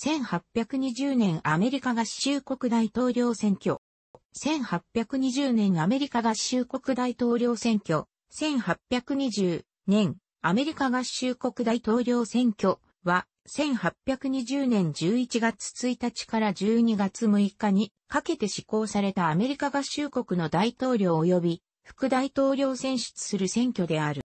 1820年アメリカ合衆国大統領選挙。1820年アメリカ合衆国大統領選挙。1820年アメリカ合衆国大統領選挙は1820年11月1日から12月6日にかけて施行されたアメリカ合衆国の大統領及び副大統領選出する選挙である。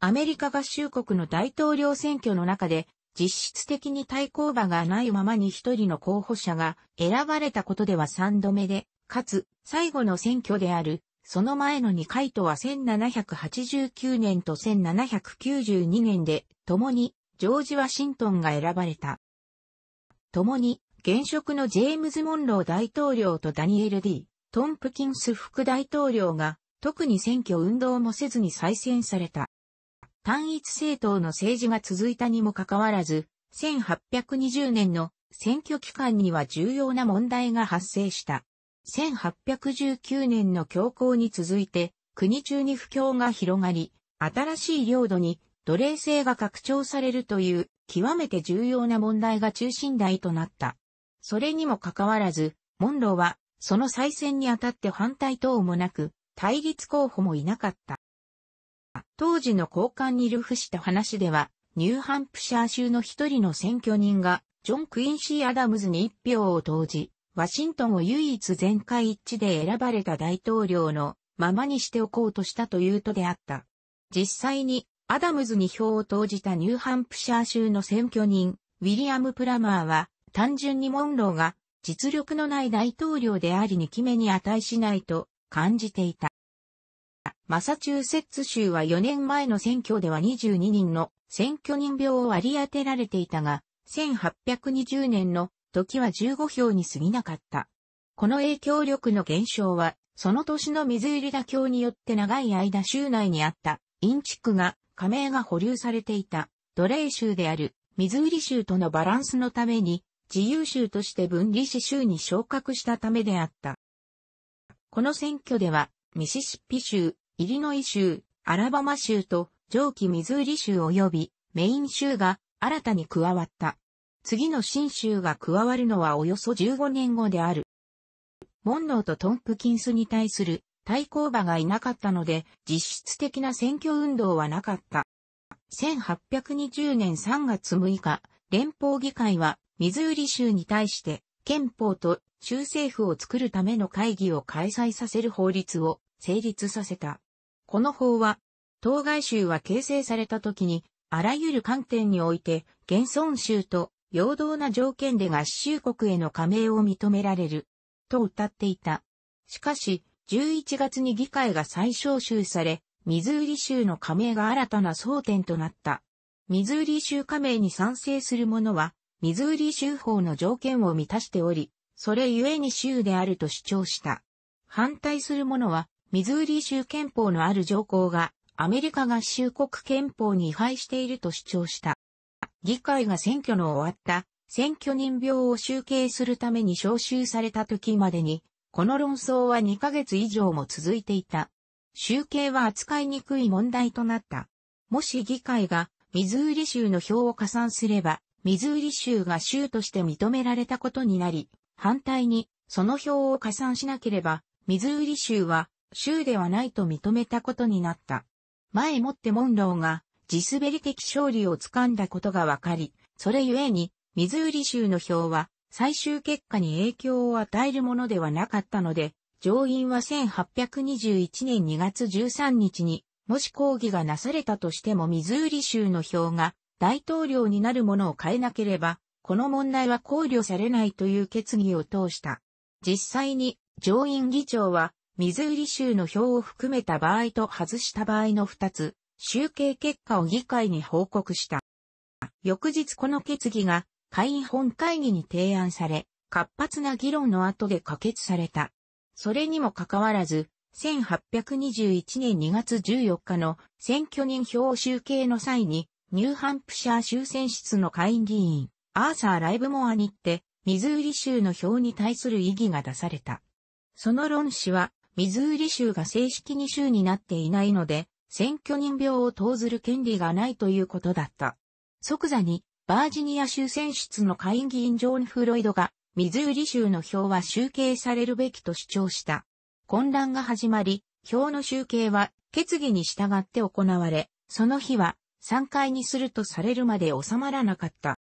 アメリカ合衆国の大統領選挙の中で実質的に対抗馬がないままに一人の候補者が選ばれたことでは3度目で、かつ、最後の選挙である、その前の2回とは1789年と1792年で、共に、ジョージ・ワシントンが選ばれた。共に、現職のジェームズ・モンロー大統領とダニエル・ D・ トンプキンス副大統領が、特に選挙運動もせずに再選された。単一政党の政治が続いたにもかかわらず、1820年の選挙期間には重要な問題が発生した。1819年の強行に続いて、国中に不況が広がり、新しい領土に奴隷制が拡張されるという極めて重要な問題が中心台となった。それにもかかわらず、モンローはその再選にあたって反対等もなく、対立候補もいなかった。当時の交換に流布した話では、ニューハンプシャー州の一人の選挙人が、ジョン・クインシー・アダムズに一票を投じ、ワシントンを唯一全会一致で選ばれた大統領のままにしておこうとしたというとであった。実際に、アダムズに票を投じたニューハンプシャー州の選挙人、ウィリアム・プラマーは、単純にモンローが実力のない大統領であり2期目に値しないと感じていた。マサチューセッツ州は4年前の選挙では22人の選挙人票を割り当てられていたが、1820年の時は15票に過ぎなかった。この影響力の減少は、その年の水入り妥協によって長い間州内にあった、イン地区が、加盟が保留されていた、奴隷州である、水入り州とのバランスのために、自由州として分離し州に昇格したためであった。この選挙では、ミシシッピ州、イリノイ州、アラバマ州と上記ミズーリ州及びメイン州が新たに加わった。次の新州が加わるのはおよそ15年後である。モンローとトンプキンスに対する対抗馬がいなかったので実質的な選挙運動はなかった。1820年3月6日、連邦議会はミズーリ州に対して憲法と州政府を作るための会議を開催させる法律を成立させた。この法は、当該州は形成された時に、あらゆる観点において、現存州と、陽動な条件で合衆国への加盟を認められる、と謳っていた。しかし、11月に議会が再招集され、ミズーリ州の加盟が新たな争点となった。ミズーリ州加盟に賛成する者は、ミズーリ州法の条件を満たしており、それゆえに州であると主張した。反対する者は、ミズーリ州憲法のある条項がアメリカ合衆国憲法に違反していると主張した。議会が選挙の終わった選挙人病を集計するために招集された時までに、この論争は2ヶ月以上も続いていた。集計は扱いにくい問題となった。もし議会がミズーリ州の票を加算すれば、ミズーリ州が州として認められたことになり、反対にその票を加算しなければ、ミズーリ州は州ではないと認めたことになった。前もってモンローが地滑り的勝利をつかんだことがわかり、それゆえに、ミズーリ州の票は最終結果に影響を与えるものではなかったので、上院は1821年2月13日に、もし抗議がなされたとしてもミズーリ州の票が大統領になるものを変えなければ、この問題は考慮されないという決議を通した。実際に上院議長はミズーリ州の票を含めた場合と外した場合の2つ、集計結果を議会に報告した。翌日この決議が会員本会議に提案され、活発な議論の後で可決された。それにもかかわらず、1821年2月14日の選挙人票集計の際に、ニューハンプシャー州選出の会員議員、アーサー・ライブモアに行って、ミズーリ州の票に対する異議が出された。その論旨は、ミズーリ州が正式に州になっていないので、選挙人票を投ずる権利がないということだった。即座に、バージニア州選出の下院議員ジョン・フロイドが、ミズーリ州の票は集計されるべきと主張した。混乱が始まり、票の集計は決議に従って行われ、その日は3回にするとされるまで収まらなかった。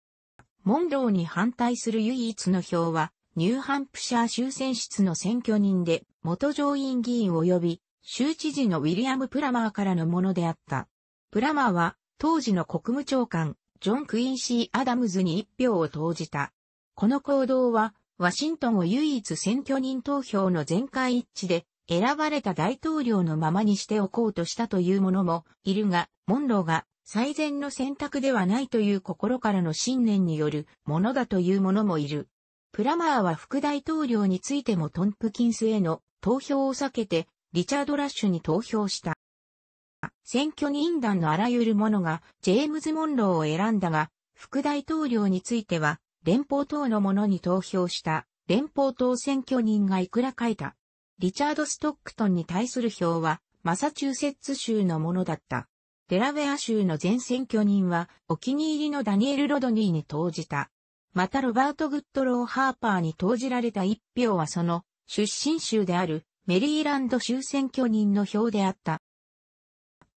モンローに反対する唯一の票は、ニューハンプシャー州選出の選挙人で、元上院議員及び、州知事のウィリアム・プラマーからのものであった。プラマーは、当時の国務長官、ジョン・クインシー・アダムズに一票を投じた。この行動は、ワシントンを唯一選挙人投票の全会一致で、選ばれた大統領のままにしておこうとしたという者もいるが、モンローが最善の選択ではないという心からの信念によるものだという者もいる。プラマーは副大統領についてもトンプキンスへの投票を避けて、リチャード・ラッシュに投票した。選挙人団のあらゆるものがジェームズ・モンローを選んだが、副大統領については連邦党の者に投票した連邦党選挙人がいくら書いた。リチャード・ストックトンに対する票はマサチューセッツ州のものだった。デラウェア州の全選挙人はお気に入りのダニエル・ロドニーに投じた。またロバート・グッドロー・ハーパーに投じられた一票はその出身州であるメリーランド州選挙人の票であった。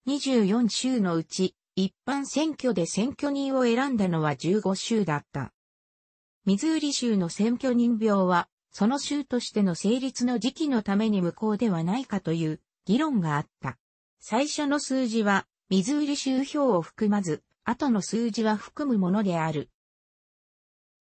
24州のうち一般選挙で選挙人を選んだのは15州だった。ミズーリ州の選挙人票は、その州としての成立の時期のために無効ではないかという議論があった。最初の数字は、ミズーリ州票を含まず、後の数字は含むものである。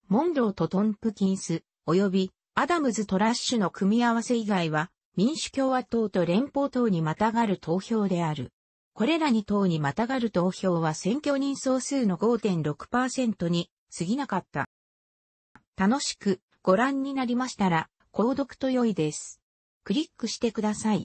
モンローとトンプキンス、及びアダムズ・トラッシュの組み合わせ以外は、民主共和党と連邦党にまたがる投票である。これらに党にまたがる投票は選挙人総数の5.6%に過ぎなかった。楽しくご覧になりましたら、購読と良いです。クリックしてください。